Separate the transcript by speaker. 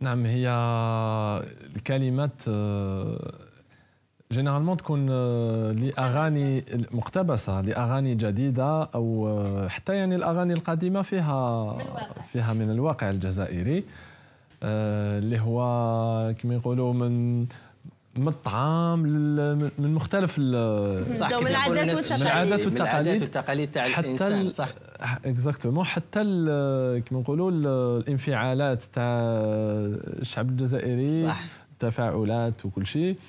Speaker 1: نعم هي الكلمات جينيرالمون آه، تكون آه، لاغاني مقتبسه لاغاني جديده او آه، حتى يعني الاغاني القديمه فيها فيها من الواقع الجزائري اللي هو كما يقولوا من من الطعام من مختلف صح من العادات والتقاليد من العادات والتقاليد,
Speaker 2: تاع الانسان صح
Speaker 1: اكزاكتومون حتى كما نقولوا الانفعالات تاع الشعب الجزائري صح التفاعلات وكل شيء